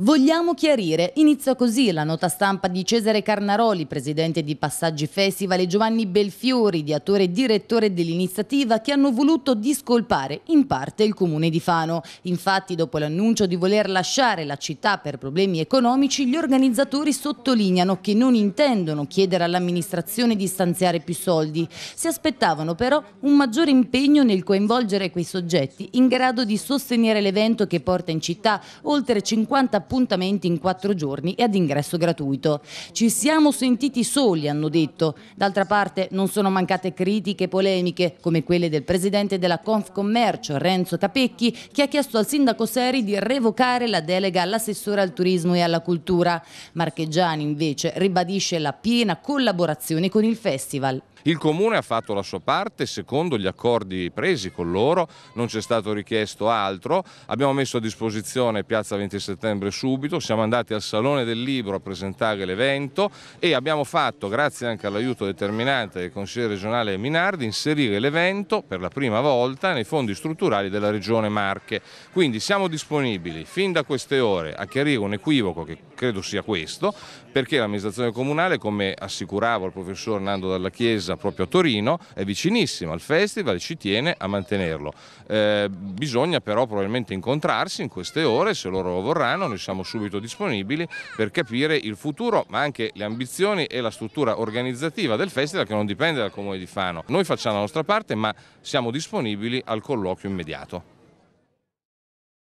Vogliamo chiarire, inizia così la nota stampa di Cesare Carnaroli, presidente di Passaggi Festival, e Giovanni Belfiori, ideatore e direttore dell'iniziativa, che hanno voluto discolpare in parte il comune di Fano. Infatti, dopo l'annuncio di voler lasciare la città per problemi economici, gli organizzatori sottolineano che non intendono chiedere all'amministrazione di stanziare più soldi. Si aspettavano però un maggiore impegno nel coinvolgere quei soggetti in grado di sostenere l'evento che porta in città oltre 50 appuntamenti in quattro giorni e ad ingresso gratuito. Ci siamo sentiti soli, hanno detto. D'altra parte non sono mancate critiche e polemiche, come quelle del presidente della Confcommercio, Renzo Capecchi, che ha chiesto al sindaco Seri di revocare la delega all'assessore al turismo e alla cultura. Marcheggiani invece ribadisce la piena collaborazione con il festival. Il Comune ha fatto la sua parte secondo gli accordi presi con loro, non c'è stato richiesto altro, abbiamo messo a disposizione Piazza 20 Settembre subito, siamo andati al Salone del Libro a presentare l'evento e abbiamo fatto, grazie anche all'aiuto determinante del Consigliere regionale Minardi, inserire l'evento per la prima volta nei fondi strutturali della Regione Marche. Quindi siamo disponibili fin da queste ore a chiarire un equivoco che credo sia questo, perché l'amministrazione comunale, come assicurava il professor Nando Dalla Chiesa proprio a Torino, è vicinissima al festival e ci tiene a mantenerlo. Eh, bisogna però probabilmente incontrarsi in queste ore, se loro lo vorranno, noi siamo subito disponibili per capire il futuro ma anche le ambizioni e la struttura organizzativa del festival che non dipende dal Comune di Fano. Noi facciamo la nostra parte ma siamo disponibili al colloquio immediato.